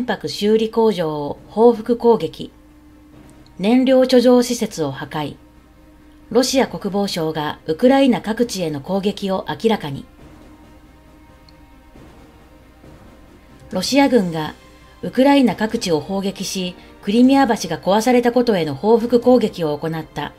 船舶修理工場を報復攻撃、燃料貯蔵施設を破壊、ロシア国防省がウクライナ各地への攻撃を明らかに。ロシア軍がウクライナ各地を砲撃し、クリミア橋が壊されたことへの報復攻撃を行った。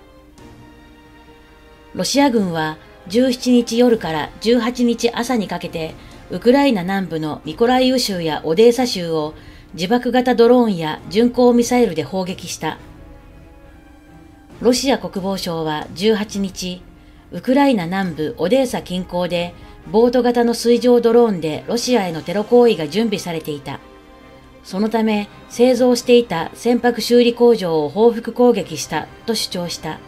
ロシア軍は17日夜から18日朝にかけて、ウクライナ南部のミコライウ州やオデーサ州を自爆型ドローンや巡航ミサイルで砲撃した。ロシア国防省は18日、ウクライナ南部オデーサ近郊でボート型の水上ドローンでロシアへのテロ行為が準備されていた。そのため製造していた船舶修理工場を報復攻撃したと主張した。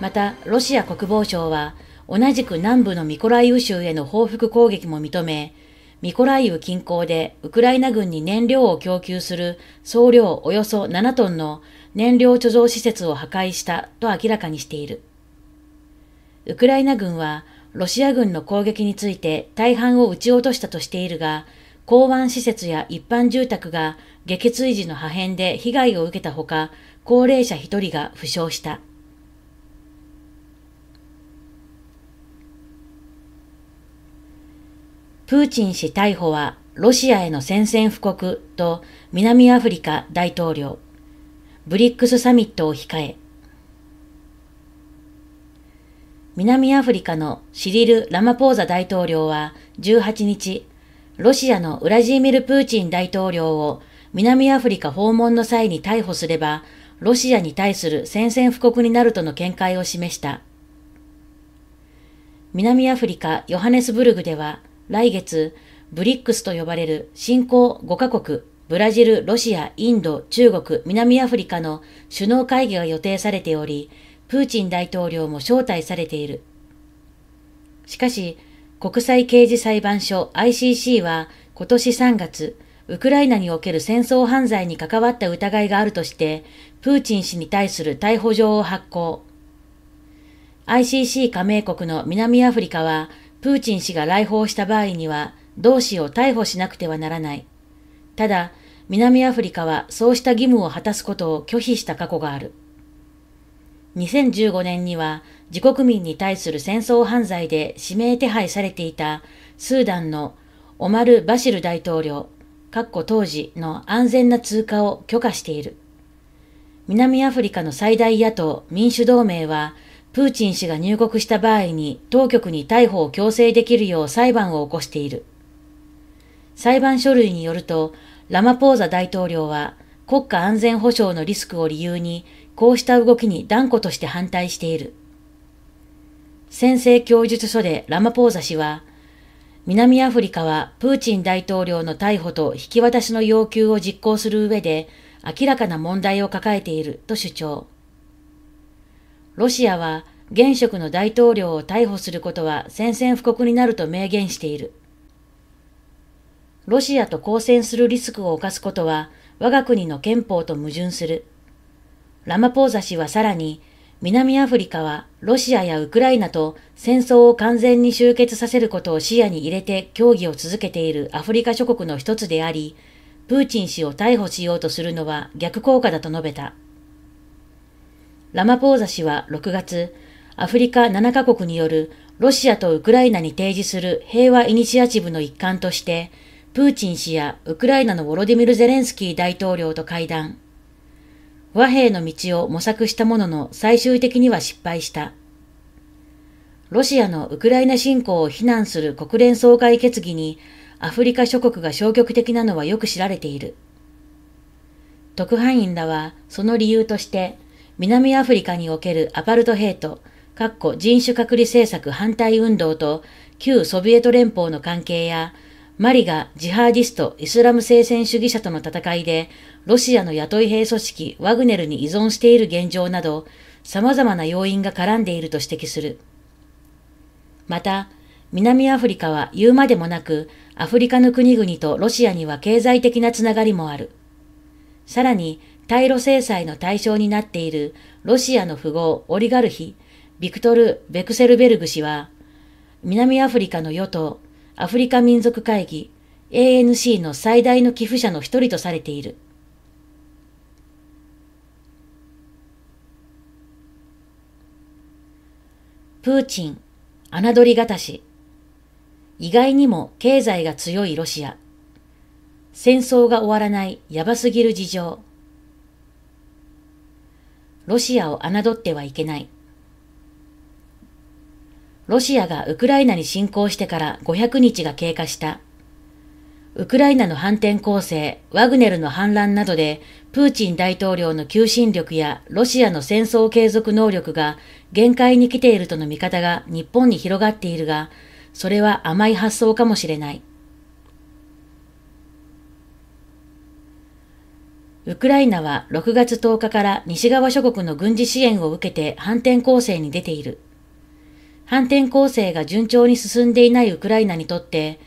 また、ロシア国防省は同じく南部のミコライウ州への報復攻撃も認め、ミコライウ近郊でウクライナ軍に燃料を供給する総量およそ7トンの燃料貯蔵施設を破壊したと明らかにしている。ウクライナ軍はロシア軍の攻撃について大半を撃ち落としたとしているが、港湾施設や一般住宅が撃墜時の破片で被害を受けたほか、高齢者1人が負傷した。プーチン氏逮捕はロシアへの宣戦布告と南アフリカ大統領、ブリックスサミットを控え、南アフリカのシリル・ラマポーザ大統領は18日、ロシアのウラジーミル・プーチン大統領を南アフリカ訪問の際に逮捕すれば、ロシアに対する宣戦布告になるとの見解を示した。南アフリカ・ヨハネスブルグでは、来月、ブリックスと呼ばれる新興5カ国、ブラジル、ロシア、インド、中国、南アフリカの首脳会議が予定されており、プーチン大統領も招待されている。しかし、国際刑事裁判所 ICC は今年3月、ウクライナにおける戦争犯罪に関わった疑いがあるとして、プーチン氏に対する逮捕状を発行。ICC 加盟国の南アフリカは、プーチン氏が来訪した場合には、同氏を逮捕しなくてはならない。ただ、南アフリカはそうした義務を果たすことを拒否した過去がある。2015年には自国民に対する戦争犯罪で指名手配されていたスーダンのオマル・バシル大統領、当時の安全な通過を許可している。南アフリカの最大野党民主同盟はプーチン氏が入国した場合に当局に逮捕を強制できるよう裁判を起こしている。裁判書類によると、ラマポーザ大統領は国家安全保障のリスクを理由に、こうした動きに断固として反対している。先制供述書でラマポーザ氏は、南アフリカはプーチン大統領の逮捕と引き渡しの要求を実行する上で明らかな問題を抱えていると主張。ロシアは現職の大統領を逮捕することは宣戦布告になると明言している。ロシアと交戦するリスクを冒すことは我が国の憲法と矛盾する。ラマポーザ氏はさらに、南アフリカはロシアやウクライナと戦争を完全に終結させることを視野に入れて協議を続けているアフリカ諸国の一つであり、プーチン氏を逮捕しようとするのは逆効果だと述べた。ラマポーザ氏は6月、アフリカ7カ国によるロシアとウクライナに提示する平和イニシアチブの一環として、プーチン氏やウクライナのウォロディミル・ゼレンスキー大統領と会談。和平の道を模索したものの最終的には失敗した。ロシアのウクライナ侵攻を非難する国連総会決議にアフリカ諸国が消極的なのはよく知られている。特派員らはその理由として南アフリカにおけるアパルトヘイト、人種隔離政策反対運動と旧ソビエト連邦の関係や、マリがジハーディスト・イスラム聖戦主義者との戦いで、ロシアの雇い兵組織ワグネルに依存している現状など、様々な要因が絡んでいると指摘する。また、南アフリカは言うまでもなく、アフリカの国々とロシアには経済的なつながりもある。さらに、対ロ制裁の対象になっているロシアの富豪オリガルヒ、ビクトル・ベクセルベルグ氏は、南アフリカの与党、アフリカ民族会議、ANC の最大の寄付者の一人とされている。プーチン、侮りがたし。意外にも経済が強いロシア。戦争が終わらないやばすぎる事情。ロシアを侮ってはいけない。ロシアがウクライナに侵攻してから500日が経過した。ウクライナの反転攻勢、ワグネルの反乱などで、プーチン大統領の求心力やロシアの戦争継続能力が限界に来ているとの見方が日本に広がっているが、それは甘い発想かもしれない。ウクライナは6月10日から西側諸国の軍事支援を受けて反転攻勢に出ている。反転攻勢が順調に進んでいないウクライナにとって、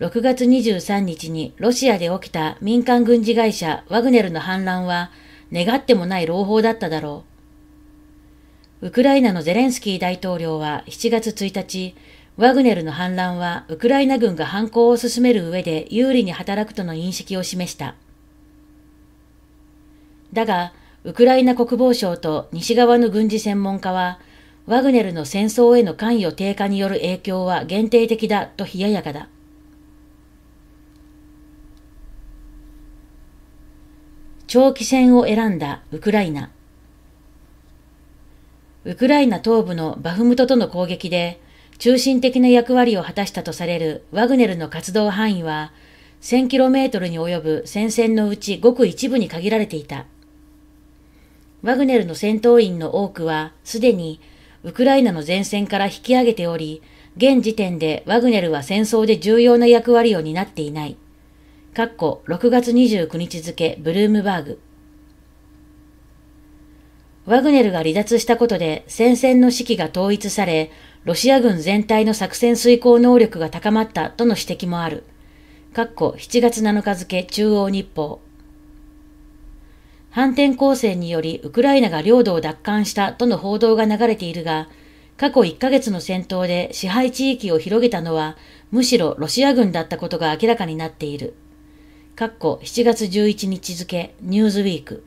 6月23日にロシアで起きた民間軍事会社ワグネルの反乱は願ってもない朗報だっただろう。ウクライナのゼレンスキー大統領は7月1日、ワグネルの反乱はウクライナ軍が反攻を進める上で有利に働くとの認識を示した。だが、ウクライナ国防省と西側の軍事専門家は、ワグネルの戦争への関与低下による影響は限定的だと冷ややかだ。長期戦を選んだウクライナ。ウクライナ東部のバフムトとの攻撃で、中心的な役割を果たしたとされるワグネルの活動範囲は、1000km に及ぶ戦線のうちごく一部に限られていた。ワグネルの戦闘員の多くはすでにウクライナの前線から引き上げており、現時点でワグネルは戦争で重要な役割を担っていない。かっこ6月29日付ブルームバーグ。ワグネルが離脱したことで戦線の指揮が統一され、ロシア軍全体の作戦遂行能力が高まったとの指摘もある。かっこ7月7日付中央日報。反転攻勢によりウクライナが領土を奪還したとの報道が流れているが、過去1ヶ月の戦闘で支配地域を広げたのは、むしろロシア軍だったことが明らかになっている。かっこ7月11日付、ニューズウィーク。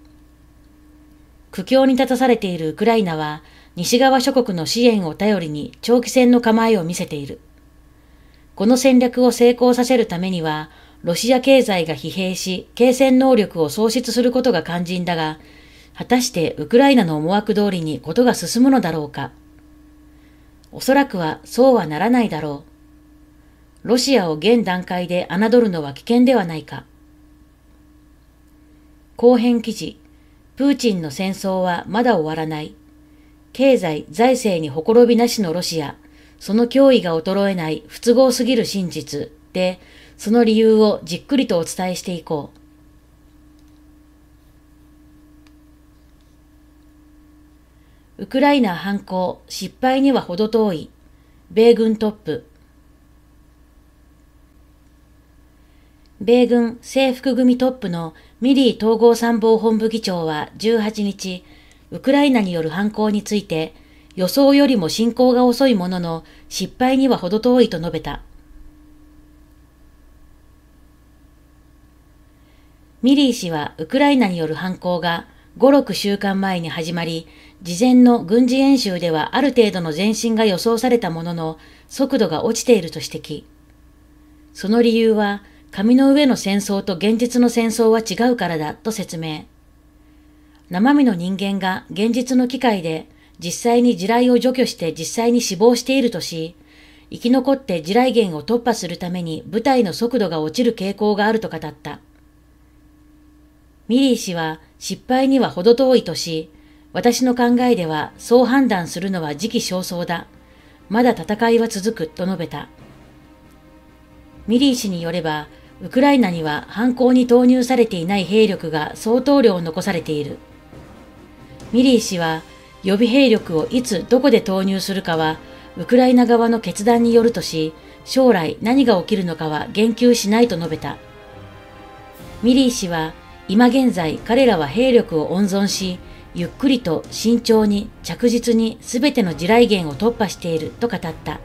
苦境に立たされているウクライナは、西側諸国の支援を頼りに長期戦の構えを見せている。この戦略を成功させるためには、ロシア経済が疲弊し、継戦能力を喪失することが肝心だが、果たしてウクライナの思惑通りにことが進むのだろうか。おそらくはそうはならないだろう。ロシアを現段階で侮るのは危険ではないか。後編記事、プーチンの戦争はまだ終わらない。経済、財政にほころびなしのロシア、その脅威が衰えない不都合すぎる真実で、その理由をじっくりとお伝えしていこう。ウクライナ反攻、失敗には程遠い。米軍トップ。米軍制服組トップのミリー統合参謀本部議長は18日、ウクライナによる反攻について、予想よりも進行が遅いものの、失敗には程遠いと述べた。ミリー氏はウクライナによる犯行が5、6週間前に始まり、事前の軍事演習ではある程度の前進が予想されたものの、速度が落ちていると指摘。その理由は、紙の上の戦争と現実の戦争は違うからだと説明。生身の人間が現実の機械で実際に地雷を除去して実際に死亡しているとし、生き残って地雷源を突破するために部隊の速度が落ちる傾向があると語った。ミリー氏は失敗には程遠いとし、私の考えではそう判断するのは時期尚早だ。まだ戦いは続くと述べた。ミリー氏によれば、ウクライナには犯行に投入されていない兵力が相当量残されている。ミリー氏は予備兵力をいつどこで投入するかはウクライナ側の決断によるとし、将来何が起きるのかは言及しないと述べた。ミリー氏は今現在彼らは兵力を温存し、ゆっくりと慎重に着実に全ての地雷原を突破していると語った。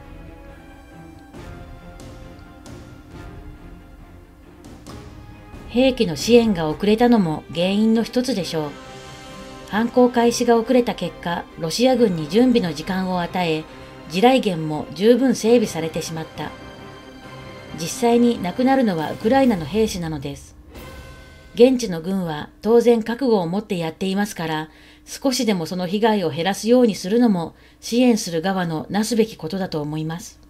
兵器の支援が遅れたのも原因の一つでしょう。反攻開始が遅れた結果、ロシア軍に準備の時間を与え、地雷原も十分整備されてしまった。実際に亡くなるのはウクライナの兵士なのです。現地の軍は当然覚悟を持ってやっていますから、少しでもその被害を減らすようにするのも支援する側のなすべきことだと思います。